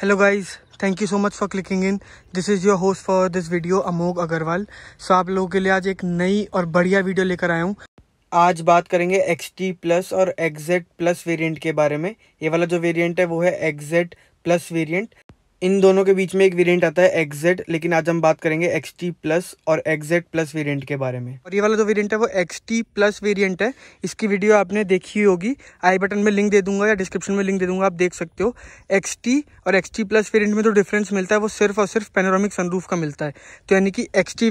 hello guys thank you so much for clicking in this is your host for this video Amog Agarwal so आप लोगों के लिए आज एक नई और बढ़िया वीडियो लेकर आया हूँ आज बात करेंगे एक्स टी प्लस और एक्जेड प्लस वेरिएंट के बारे में ये वाला जो वेरिएंट है वो है एक्जेड प्लस वेरिएंट इन दोनों के बीच में एक वेरिएंट आता है एक्जेड लेकिन आज हम बात करेंगे एक्स प्लस और एक्जेड प्लस वेरिएंट के बारे में और ये वाला जो वेरिएंट है वो एक्स प्लस वेरिएंट है इसकी वीडियो आपने देखी होगी आई बटन में लिंक दे दूंगा या डिस्क्रिप्शन में लिंक दे दूंगा आप देख सकते हो एक्स और एक्स प्लस वेरियंट में जो तो डिफरेंस मिलता है वो सिर्फ और सिर्फ पेनोरामिक सनरूफ का मिलता है तो यानी कि एक्स टी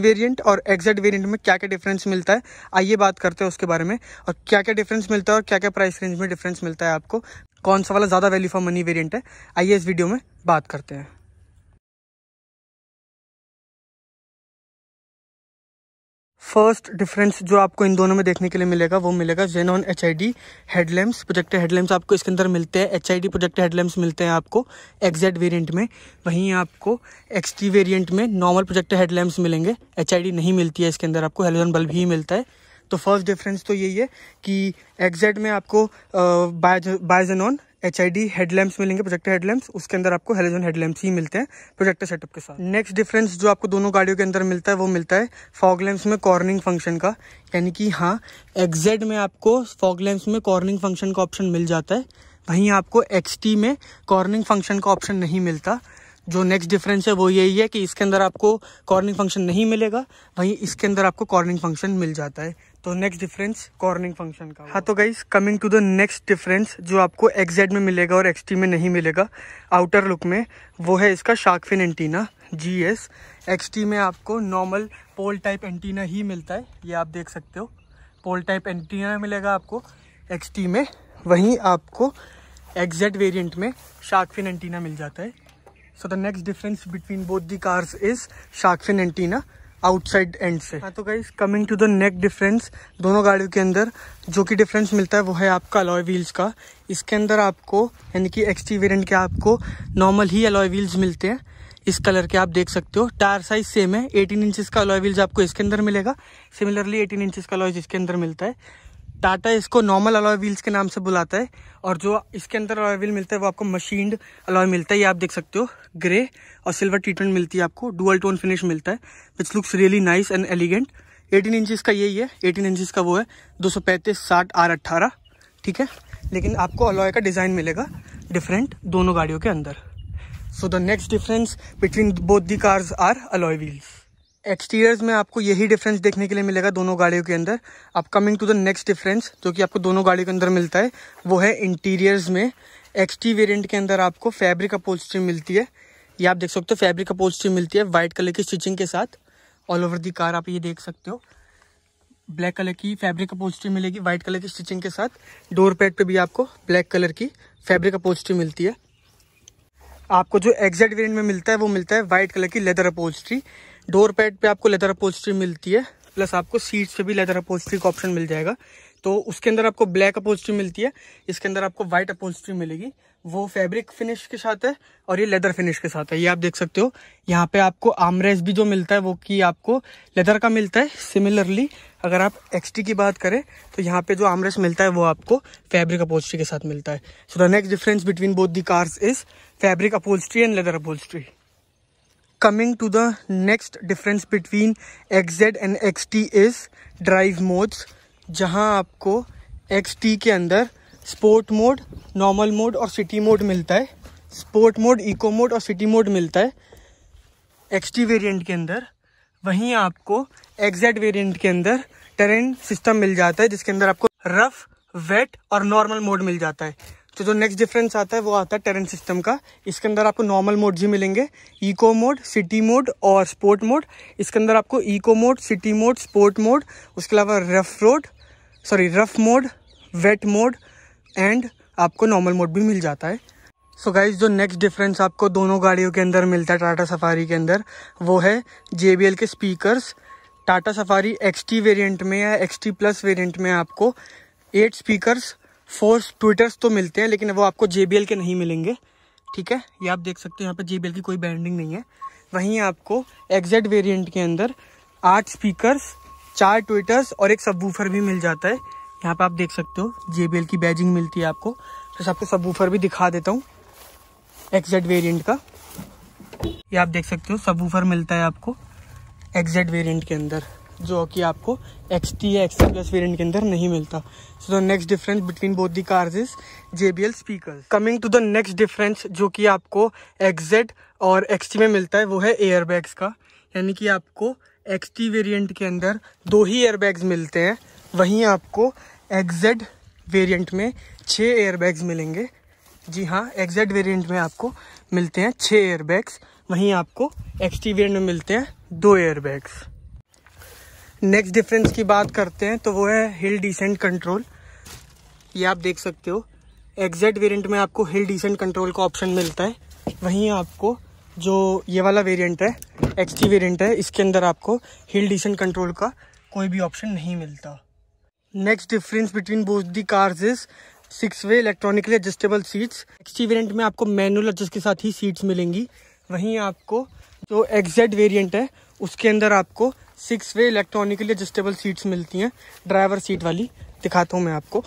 और एक्जेड वेरियंट में क्या क्या डिफरेंस मिलता है आइए बात करते हैं उसके बारे में और क्या क्या डिफरेंस मिलता है और क्या क्या प्राइस रेंज में डिफरेंस मिलता है आपको कौन सा वाला ज़्यादा वैल्यू फॉर मनी वेरियंट है आइए इस वीडियो में बात करते हैं फर्स्ट डिफरेंस जो आपको इन दोनों में देखने के लिए मिलेगा वो मिलेगा xenon H I D headlamps project headlamps आपको इसके अंदर मिलते हैं H I D project headlamps मिलते हैं आपको एक्जेड वेरिएंट में वहीं आपको एक्स टी वेरियंट में नॉर्मल प्रोजेक्ट हेडलैम्प्स मिलेंगे एच आई डी नहीं मिलती है इसके अंदर आपको हेलोजन बल्ब ही मिलता है तो फर्स्ट डिफरेंस तो यही है कि एग्जैक्ट में आपको bi xenon H I D headlamps मिलेंगे प्रोजेक्टर हेडलैम्प्स उसके अंदर आपको हेलोजन हेडलैम्प्स ही मिलते हैं प्रोजेक्टर सेटअप के साथ नेक्स्ट डिफरेंस जो आपको दोनों गाड़ियों के अंदर मिलता है वो मिलता है फॉग लैम्प्स में कॉर्निंग फंक्शन का यानी कि हाँ एग्जैक्ट में आपको फॉग लैम्प्स में कॉर्निंग फंक्शन का ऑप्शन मिल जाता है वहीं आपको एच में कॉर्निंग फंक्शन का ऑप्शन नहीं मिलता जो नेक्स्ट डिफरेंस है वो यही है कि इसके अंदर आपको कॉर्निंग फंक्शन नहीं मिलेगा वहीं इसके अंदर आपको कॉर्निंग फंक्शन मिल जाता है तो नेक्स्ट डिफरेंस कॉर्निंग फंक्शन का हाँ तो guys coming to the next difference जो आपको एक्जेड में मिलेगा और एक्सटी में नहीं मिलेगा आउटर लुक में वो है इसका शार्कफिन एंटीना जी एस में आपको नॉर्मल पोल टाइप एंटीना ही मिलता है ये आप देख सकते हो पोल टाइप एंटीना मिलेगा आपको एक्स में वहीं आपको एग्जैक्ट वेरिएंट में शार्कफिन एंटीना मिल जाता है so the next difference between both the cars is sharkfin antenna outside and से हाँ तो guys coming to the next difference दोनों गाड़ियों के अंदर जो कि डिफरेंस मिलता है वो है आपका अलॉय व्हील्स का इसके अंदर आपको यानी कि एक्सटी वेरियंट के आपको नॉर्मल ही अलॉय व्हील्स मिलते हैं इस कलर के आप देख सकते हो टायर साइज सेम है 18 इंचेस का अलॉय व्हील्स आपको इसके अंदर मिलेगा सिमिलरली 18 इंचेस का अलॉय इसके अंदर मिलता है टाटा इसको नॉर्मल अलॉय व्हील्स के नाम से बुलाता है और जो इसके अंदर अलॉय व्हील मिलता है वो आपको मशीनड अलॉय मिलता है ये आप देख सकते हो ग्रे और सिल्वर ट्रीटमेंट मिलती है आपको डुअल टोन फिनिश मिलता है which looks really nice and elegant 18 inches का यही है 18 इंचज का वो है दो सौ पैंतीस साठ आर अट्ठारह ठीक है लेकिन आपको अलॉय का डिज़ाइन मिलेगा डिफरेंट दोनों गाड़ियों के अंदर so the next difference between both the cars are alloy wheels exteriors में आपको यही डिफरेंस देखने के लिए मिलेगा दोनों गाड़ियों के अंदर अब coming to the next difference जो कि आपको दोनों गाड़ियों के अंदर मिलता है वो है इंटीरियर्स में एक्सटी वेरिएंट के अंदर आपको फैब्रिक अपोस्ट्री मिलती है ये आप देख सकते हो फैब्रिक अपोस्ट्री मिलती है वाइट कलर की स्टिचिंग के साथ ऑल ओवर दी कार आप ये देख सकते हो ब्लैक कलर की फैब्रिक अपोस्ट्री मिलेगी वाइट कलर की स्टिचिंग के साथ डोर पैड पर भी आपको ब्लैक कलर की फैब्रिक अपोस्ट्री मिलती है आपको जो एग्जैक्ट वेरियंट में मिलता है वो मिलता है वाइट कलर की लेदर अपोस्ट्री डोर पैड पे आपको लेदर अपोस्ट्री मिलती है प्लस आपको सीट्स पे भी लेदर अपोस्ट्री का ऑप्शन मिल जाएगा तो उसके अंदर आपको ब्लैक अपोस्ट्री मिलती है इसके अंदर आपको व्हाइट अपोस्ट्री मिलेगी वो फैब्रिक फिनिश के साथ है और ये लेदर फिनिश के साथ है ये आप देख सकते हो यहाँ पे आपको आमरेस भी जो मिलता है वो कि आपको लेदर का मिलता है सिमिलरली अगर आप एक्सटी की बात करें तो यहाँ पे जो आमरेस मिलता है वो आपको फैब्रिक अपोस्ट्री के साथ मिलता है so the next difference between both the cars is fabric upholstery and leather upholstery coming coming to the next difference between and X T is drive modes जहाँ आपको एक्स टी के अंदर स्पोर्ट मोड नॉर्मल मोड और city mode मिलता है sport mode eco mode और city mode मिलता है एक्स टी वेरियंट के अंदर वहीं आपको एग्जैक्ट वेरियंट के अंदर टेरेन सिस्टम मिल जाता है जिसके अंदर आपको रफ वेट और नॉर्मल मोड मिल जाता है तो जो नेक्स्ट डिफरेंस आता है वो आता है टेरेंट सिस्टम का इसके अंदर आपको नॉर्मल मोड जी मिलेंगे इको मोड सिटी मोड और स्पोर्ट मोड इसके अंदर आपको eco mode city mode sport mode उसके अलावा rough road sorry rough mode wet mode and आपको नॉर्मल मोड भी मिल जाता है सो so गाइज जो नेक्स्ट डिफरेंस आपको दोनों गाड़ियों के अंदर मिलता है टाटा सफारी के अंदर वो है J K speakers Tata safari X T variant में या एक्स टी प्लस वेरियंट में आपको एट स्पीकर्स फोर ट्विटर्स तो मिलते हैं लेकिन वो आपको जे के नहीं मिलेंगे ठीक है ये आप देख सकते हो यहाँ पर जे की कोई बैंडिंग नहीं है वहीं आपको एग्जैक्ट वेरियंट के अंदर आठ स्पीकर चार ट्विटर्स और एक सब भी मिल जाता है यहाँ पे आप देख सकते हो जे की बैजिंग मिलती है आपको तो आपको वूफर भी दिखा देता हूँ एग्जैक्ट वेरिएंट का ये आप देख सकते हो सबवूफर मिलता है आपको एग्जैक्ट वेरिएंट के अंदर जो कि आपको एक्स टी या एक्स टी प्लस वेरियंट के अंदर नहीं मिलता so the next difference between both the cars is J B L speaker coming to the next difference जो कि आपको एक्जेड और एक्स टी में मिलता है वो है एयर बैग्स का यानी कि आपको एक्स टी वेरियंट के अंदर दो ही एयर बैग्स मिलते हैं वहीं आपको एक्जेड वेरियंट में छः एयरबैग्स मिलेंगे जी हाँ एक्जेड वेरियंट में आपको मिलते हैं छः एयरबैग्स वहीं आपको एक्स टी वेरियंट में मिलते हैं दो एयरबैग्स नेक्स्ट डिफरेंस की बात करते हैं तो वो है हिल डिसेंट कंट्रोल ये आप देख सकते हो एग्जैक्ट वेरिएंट में आपको हिल डिसेंट कंट्रोल का ऑप्शन मिलता है वहीं आपको जो ये वाला वेरिएंट है एक्स वेरिएंट है इसके अंदर आपको हिल डिसेंट कंट्रोल का कोई भी ऑप्शन नहीं मिलता next difference between both the cars is six way electronically adjustable seats X variant में आपको मैनुअल एडजस्ट के साथ ही सीट्स मिलेंगी वहीं आपको जो एग्जैक्ट वेरियंट है उसके अंदर आपको six way electronically adjustable seats मिलती हैं ड्राइवर सीट वाली दिखाता हूँ मैं आपको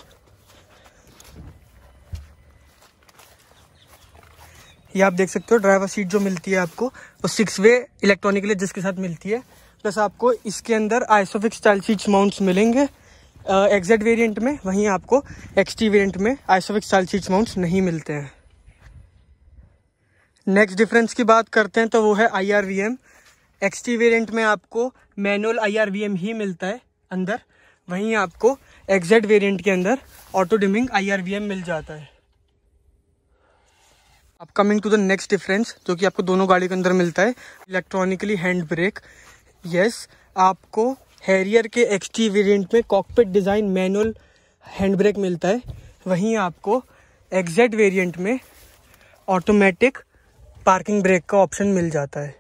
ये आप देख सकते हो ड्राइवर सीट जो मिलती है आपको वो सिक्स वे इलेक्ट्रॉनिकली जिसके साथ मिलती है प्लस आपको इसके अंदर आइसोफिक्स स्टाइल सीट्स माउंट्स मिलेंगे एग्जेट वेरिएंट में वहीं आपको एक्सटी वेरिएंट में आइसोफिक्स स्टाइल सीट्स माउंट्स नहीं मिलते हैं नेक्स्ट डिफरेंस की बात करते हैं तो वो है I R V M XT variant में आपको मैनुअल आईआरवीएम ही मिलता है अंदर वहीं आपको एग्जैक्ट वेरिएंट के अंदर ऑटो डिमिंग आईआरवीएम मिल जाता है अब coming to the next difference जो कि आपको दोनों गाड़ी के अंदर मिलता है इलेक्ट्रॉनिकली हैंड ब्रेक यस आपको हैरियर के एक्सटी वेरियंट में cockpit design manual hand brake मिलता है वहीं आपको एग्जैक्ट वेरियंट में ऑटोमेटिक पार्किंग ब्रेक का ऑप्शन मिल जाता है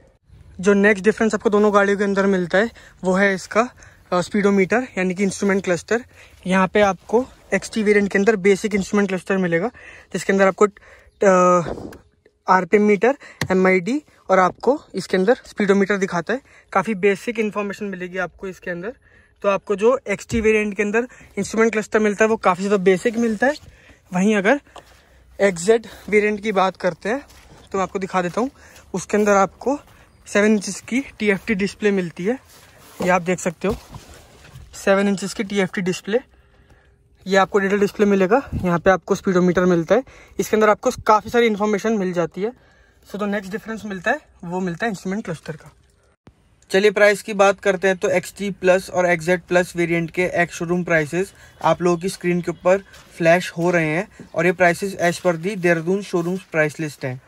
जो नेक्स्ट डिफरेंस आपको दोनों गाड़ियों के अंदर मिलता है वो है इसका स्पीडोमीटर यानी कि इंस्ट्रूमेंट क्लस्टर यहाँ पे आपको एक्स टी वेरियंट के अंदर बेसिक इंस्ट्रूमेंट क्लस्टर मिलेगा जिसके अंदर आपको R P meter M I D और आपको इसके अंदर स्पीडोमीटर दिखाता है काफ़ी बेसिक इन्फॉर्मेशन मिलेगी आपको इसके अंदर तो आपको जो एक्स टी वेरियंट के अंदर इंस्ट्रूमेंट क्लस्टर मिलता है वो काफ़ी ज़्यादा बेसिक मिलता है वहीं अगर एक्जेड वेरियंट की बात करते हैं तो मैं आपको दिखा देता हूँ उसके अंदर आपको सेवन इंचज़ की टी डिस्प्ले मिलती है ये आप देख सकते हो सेवन इंचज़ की टी डिस्प्ले ये आपको डेटा डिस्प्ले मिलेगा यहाँ पे आपको स्पीडोमीटर मिलता है इसके अंदर आपको काफ़ी सारी इन्फॉर्मेशन मिल जाती है सो तो नेक्स्ट डिफरेंस मिलता है वो मिलता है इंस्ट्रूमेंट क्लस्टर का चलिए प्राइस की बात करते हैं तो एक्स टी प्लस और एक्स जेड प्लस वेरिएंट के एक्स शोरूम प्राइसेस आप लोगों की स्क्रीन के ऊपर फ्लैश हो रहे हैं और ये prices as per the Dehradun showroom price list हैं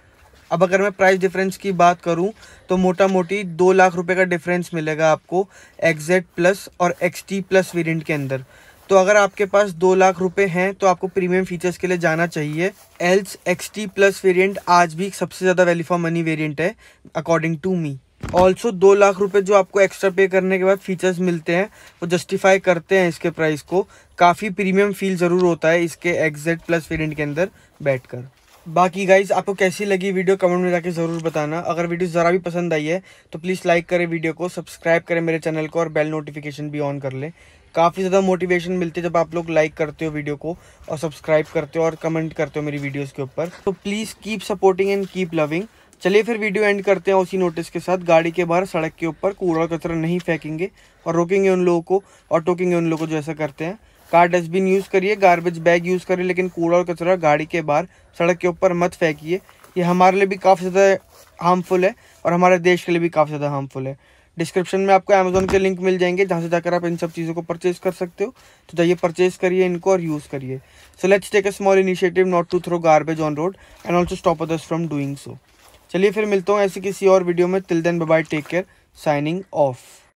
अब अगर मैं प्राइस डिफरेंस की बात करूं तो मोटा मोटी दो लाख रुपए का डिफरेंस मिलेगा आपको एक्जेड प्लस और एक्स टी प्लस वेरियंट के अंदर तो अगर आपके पास दो लाख रुपए हैं तो आपको प्रीमियम फीचर्स के लिए जाना चाहिए else X T plus variant आज भी सबसे ज़्यादा वैल्यू फॉर मनी वेरियंट है अकॉर्डिंग टू मी ऑल्सो दो लाख रुपए जो आपको एक्स्ट्रा पे करने के बाद फीचर्स मिलते हैं वो जस्टिफाई करते हैं इसके प्राइस को काफ़ी प्रीमियम फील ज़रूर होता है इसके एक्जेड प्लस वेरियंट के अंदर बैठ बाकी गाइज आपको कैसी लगी वीडियो कमेंट में जाके ज़रूर बताना अगर वीडियो ज़रा भी पसंद आई है तो प्लीज़ लाइक करें वीडियो को सब्सक्राइब करें मेरे चैनल को और बेल नोटिफिकेशन भी ऑन कर लें काफ़ी ज़्यादा मोटिवेशन मिलती है जब आप लोग लाइक करते हो वीडियो को और सब्सक्राइब करते हो और कमेंट करते हो मेरी वीडियोज़ के ऊपर तो please keep supporting and keep loving चलिए फिर वीडियो एंड करते हैं उसी नोटिस के साथ गाड़ी के बाहर सड़क के ऊपर कूड़ा कचरा नहीं फेंकेंगे और रोकेंगे उन लोगों को और टोकेंगे उन लोगों को जैसा करते हैं कार डस्टबिन यूज़ करिए गार्बेज बैग यूज़ करिए लेकिन कूड़ा और कचरा गाड़ी के बाहर सड़क के ऊपर मत फेंकिए ये हमारे लिए भी काफ़ी ज़्यादा हार्मफुल है और हमारे देश के लिए भी काफ़ी ज़्यादा हार्मफुल है डिस्क्रिप्शन में आपको अमेजोन के लिंक मिल जाएंगे जहाँ से जाकर आप इन सब चीज़ों को परचेज कर सकते हो तो जाइए परचेज करिए इनको और यूज़ करिए so let's take a small initiative not to throw garbage on road and also stop others from doing so चलिए फिर मिलता हूँ ऐसी किसी और वीडियो में till then bye take care signing of